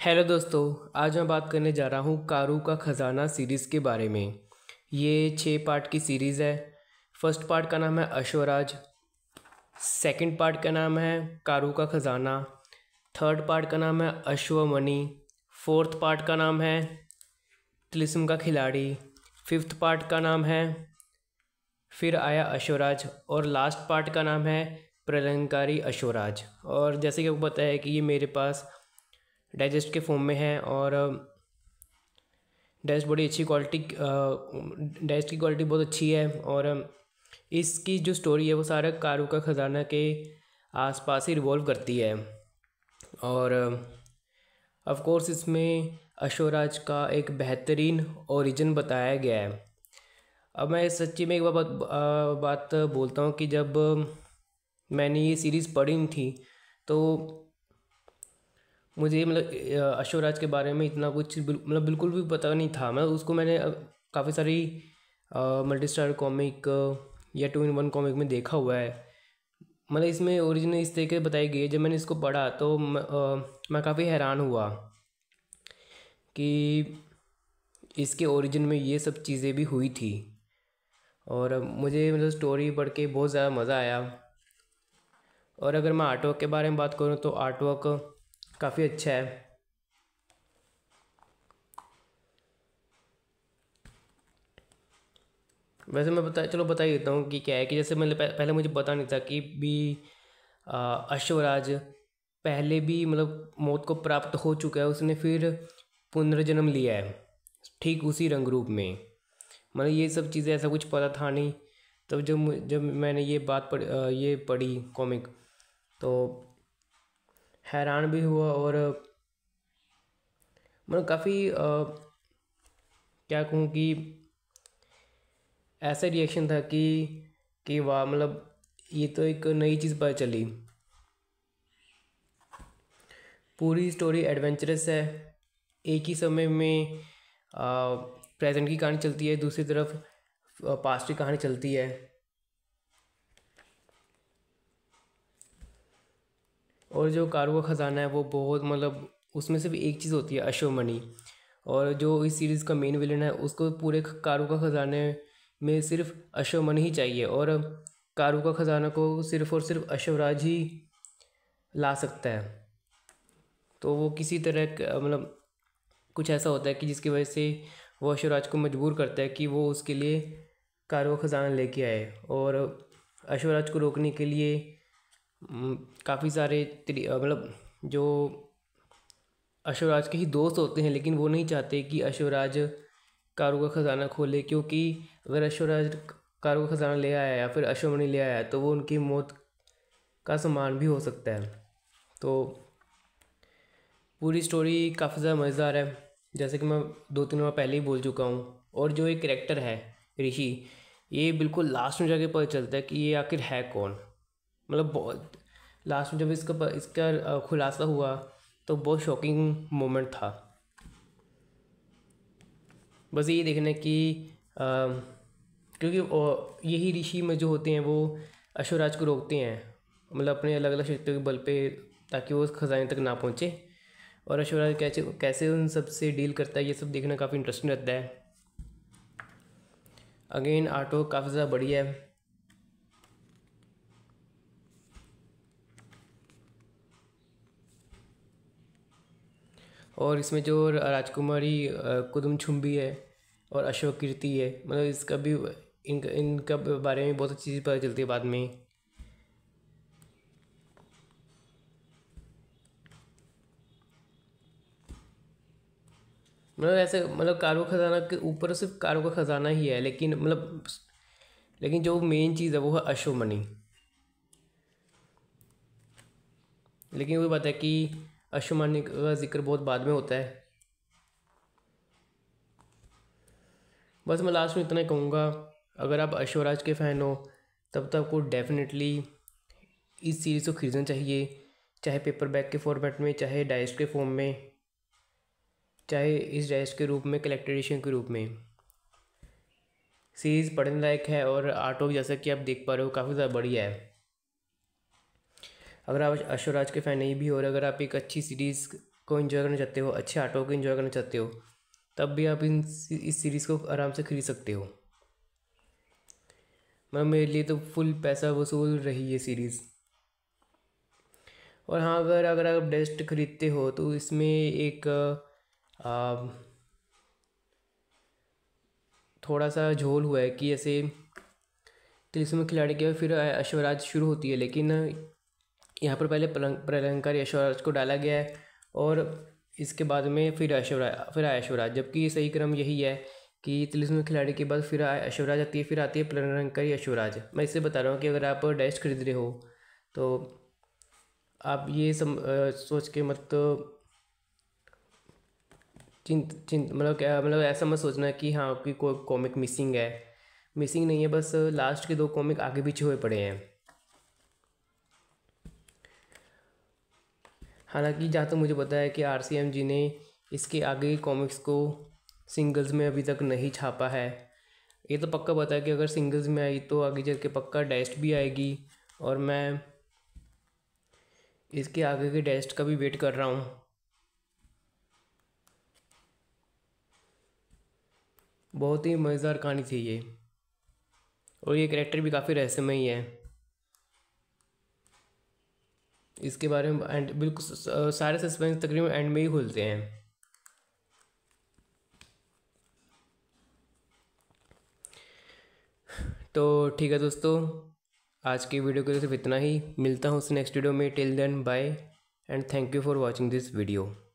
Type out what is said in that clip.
hello दोस्तों आज मैं बात करने जा रहा हूँ कारू का ख़जाना सीरीज़ के बारे में ये छः पार्ट की सीरीज़ है फर्स्ट पार्ट का नाम है अशोराज सेकंड पार्ट का नाम है कारू का ख़जाना थर्ड पार्ट का नाम है अश्वमणि फोर्थ पार्ट का नाम है तिलिस्म का खिलाड़ी फिफ्थ पार्ट का नाम है फिर आया अशोराज और लास्ट पार्ट का नाम है प्रलंकारी अश्वराज और जैसे कि आपको पता है कि ये मेरे पास डाइजेस्ट के फॉर्म में है और डाइजेस्ट बड़ी अच्छी क्वालिटी डाइजेस्ट की क्वालिटी बहुत अच्छी है और इसकी जो स्टोरी है वो सारा कारू का ख़जाना के आसपास ही रिवॉल्व करती है और ऑफ कोर्स इसमें अशोराज का एक बेहतरीन ओरिजिन बताया गया है अब मैं सच्ची में एक बात बात बोलता हूँ कि जब मैंने ये सीरीज़ पढ़ी थी तो मुझे मतलब अशोराज के बारे में इतना कुछ मतलब बिल्कुल भी पता नहीं था मैं उसको मैंने काफ़ी सारी मल्टी स्टार कॉमिक या टू इन वन कॉमिक में देखा हुआ है मतलब इसमें ओरिजिनल इस तरीके से बताई गई है जब मैंने इसको पढ़ा तो म, आ, मैं काफ़ी हैरान हुआ कि इसके ओरिजिन में ये सब चीज़ें भी हुई थी और मुझे मतलब स्टोरी पढ़ के बहुत ज़्यादा मज़ा आया और अगर मैं आर्टवर्क के बारे में बात करूँ तो आर्टवर्क काफ़ी अच्छा है वैसे मैं बता चलो बता ही देता हूँ कि क्या है कि जैसे मैंने पहले मुझे पता नहीं था कि भी अश्वराज पहले भी मतलब मौत को प्राप्त हो चुका है उसने फिर पुनर्जन्म लिया है ठीक उसी रंग रूप में मतलब ये सब चीज़ें ऐसा कुछ पता था नहीं तब जब जब मैंने ये बात पढ़ ये पढ़ी कॉमिक तो हैरान भी हुआ और मतलब काफ़ी क्या कहूँ कि ऐसा रिएक्शन था कि कि वाह मतलब ये तो एक नई चीज़ पता चली पूरी स्टोरी एडवेंचरस है एक ही समय में प्रेजेंट की कहानी चलती है दूसरी तरफ पास्ट की कहानी चलती है और जो कारू का ख़जाना है वो बहुत मतलब उसमें सिर्फ एक चीज़ होती है अशोमणि और जो इस सीरीज़ का मेन विलन है उसको पूरे कारू का ख़जाने में सिर्फ अशोमणि ही चाहिए और कारू का ख़जाना को सिर्फ और सिर्फ अशोराज ही ला सकता है तो वो किसी तरह मतलब कुछ ऐसा होता है कि जिसकी वजह से वो अशोराज को मजबूर करता है कि वो उसके लिए का ख़जाना लेके आए और अश्वराज को रोकने के लिए हम्म, काफ़ी सारे मतलब जो अशोराज के ही दोस्त होते हैं लेकिन वो नहीं चाहते कि अश्वराज कारू का ख़जाना खोले क्योंकि अगर अश्वराज कारू का ख़जाना ले आया या फिर अशोमणि ले आया तो वो उनकी मौत का सम्मान भी हो सकता है तो पूरी स्टोरी काफ़ी ज़्यादा मज़ेदार है जैसे कि मैं दो तीन बार पहले ही बोल चुका हूँ और जो एक करेक्टर है ऋषि ये बिल्कुल लास्ट में जाके पता चलता है कि ये आखिर है कौन मतलब बहुत लास्ट में जब इसका इसका खुलासा हुआ तो बहुत शॉकिंग मोमेंट था बस ये देखना कि आ, क्योंकि यही ऋषि में जो होते हैं वो अश्वराज को रोकते हैं मतलब अपने अलग अलग शक्तियों के बल पे ताकि वो उस खजाने तक ना पहुँचे और अश्वराज कैसे कैसे उन सब से डील करता है ये सब देखना काफ़ी इंटरेस्टिंग रहता है अगेन आर्ट वर्क काफ़ी ज़्यादा बढ़िया है और इसमें जो राजकुमारी कुदुम छुम्बी है और अशोक कीर्ति है मतलब इसका भी इनका इनका बारे में बहुत अच्छी चीज़ पता चलती है बाद में मतलब ऐसे मतलब कारो ख़जाना के ऊपर सिर्फ कारो का ख़जाना ही है लेकिन मतलब लेकिन जो मेन चीज़ है वो है अशोमनी लेकिन वो बात है कि अश्वमानी का जिक्र बहुत बाद में होता है बस मैं लास्ट में इतना कहूँगा अगर आप अश्वराज के फ़ैन हो तब तो आपको डेफिनेटली इस सीरीज़ को खरीदना चाहिए चाहे पेपर बैग के फॉर्मेट में चाहे डाइस के फॉर्म में चाहे इस डाइस के रूप में कलेक्टर के रूप में सीरीज़ पढ़ने लायक है और आर्ट ऑफ जैसा कि आप देख पा रहे हो काफ़ी ज़्यादा बढ़िया है अगर आप अश्वराज के फ़ैन नहीं भी हो और अगर आप एक अच्छी सीरीज़ को इन्जॉय करना चाहते हो अच्छे आटो को इन्जॉय करना चाहते हो तब भी आप इन इस सीरीज़ को आराम से खरीद सकते हो मैं मतलब मेरे लिए तो फुल पैसा वसूल रही है सीरीज़ और हाँ अगर अगर आप डेस्ट खरीदते हो तो इसमें एक आ, थोड़ा सा झोल हुआ है कि ऐसे तो इसमें खिलाड़ी के फिर अश्वराज शुरू होती है लेकिन यहाँ पर पहले प्रलंकर यशवराज को डाला गया है और इसके बाद में फिर ऐश्वर्या फिर ऐश्वर्या जबकि सही क्रम यही है कि तिलिस्म खिलाड़ी के बाद फिर ऐश्वर्याज आती है फिर आती है प्रलंकर यशवराज मैं इससे बता रहा हूँ कि अगर आप डेस्ट खरीद रहे हो तो आप ये सम आ, सोच के मत तो चिंत चिंत मतलब क्या मतलब ऐसा मत सोचना कि हाँ कि कोई कॉमिक मिसिंग है मिसिंग नहीं है बस लास्ट के दो कॉमिक आगे पीछे हुए पड़े हैं हालांकि जहाँ तक तो मुझे पता है कि आर जी ने इसके आगे कॉमिक्स को सिंगल्स में अभी तक नहीं छापा है ये तो पक्का पता है कि अगर सिंगल्स में आई तो आगे चल के पक्का डेस्ट भी आएगी और मैं इसके आगे के डेस्ट का भी वेट कर रहा हूँ बहुत ही मज़ेदार कहानी थी ये और ये करेक्टर भी काफ़ी रहस्यमय है इसके बारे में एंड बिल्कुल सारे सस्पेंस तकरीबन एंड में ही खुलते हैं तो ठीक है दोस्तों आज की वीडियो के लिए सिर्फ इतना ही मिलता हूँ उस नेक्स्ट वीडियो में till then bye and thank you for watching this video